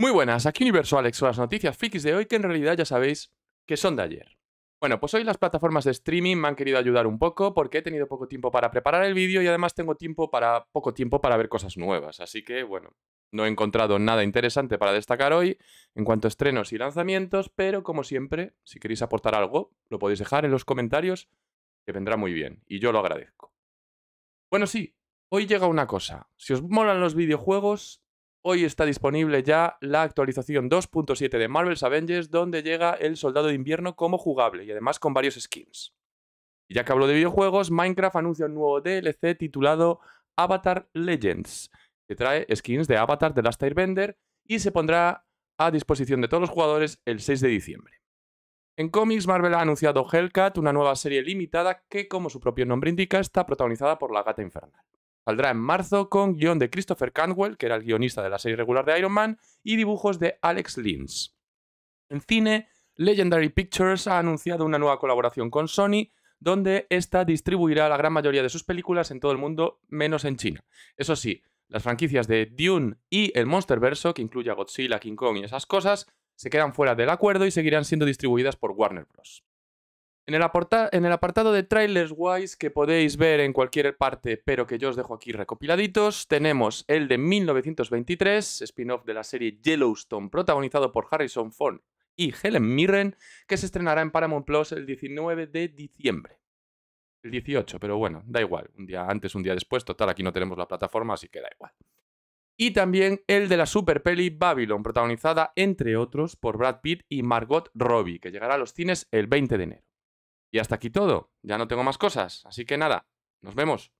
Muy buenas, aquí Universo Alex con las noticias fix de hoy que en realidad ya sabéis que son de ayer. Bueno, pues hoy las plataformas de streaming me han querido ayudar un poco porque he tenido poco tiempo para preparar el vídeo y además tengo tiempo para, poco tiempo para ver cosas nuevas, así que bueno, no he encontrado nada interesante para destacar hoy en cuanto a estrenos y lanzamientos, pero como siempre, si queréis aportar algo, lo podéis dejar en los comentarios, que vendrá muy bien y yo lo agradezco. Bueno, sí, hoy llega una cosa. Si os molan los videojuegos, Hoy está disponible ya la actualización 2.7 de Marvel's Avengers, donde llega el Soldado de Invierno como jugable y además con varios skins. Y ya que hablo de videojuegos, Minecraft anuncia un nuevo DLC titulado Avatar Legends, que trae skins de Avatar de Last Airbender y se pondrá a disposición de todos los jugadores el 6 de diciembre. En cómics, Marvel ha anunciado Hellcat, una nueva serie limitada que, como su propio nombre indica, está protagonizada por la gata infernal. Saldrá en marzo con guión de Christopher Cantwell, que era el guionista de la serie regular de Iron Man, y dibujos de Alex Lins. En cine, Legendary Pictures ha anunciado una nueva colaboración con Sony, donde esta distribuirá la gran mayoría de sus películas en todo el mundo, menos en China. Eso sí, las franquicias de Dune y el Monster Verso, que incluye a Godzilla, King Kong y esas cosas, se quedan fuera del acuerdo y seguirán siendo distribuidas por Warner Bros. En el, apartado de trailers Wise, que podéis ver en cualquier parte, pero que yo os dejo aquí recopiladitos, tenemos el de 1923, spin-off de la serie Yellowstone, protagonizado por Harrison Ford y Helen Mirren, que se estrenará en Paramount Plus el 19 de diciembre. El 18, pero bueno, da igual. Un día antes, un día después, total, aquí no tenemos la plataforma, así que da igual. Y también el de la super Babylon, protagonizada, entre otros, por Brad Pitt y Margot Robbie, que llegará a los cines el 20 de enero. Y hasta aquí todo. Ya no tengo más cosas. Así que nada, nos vemos.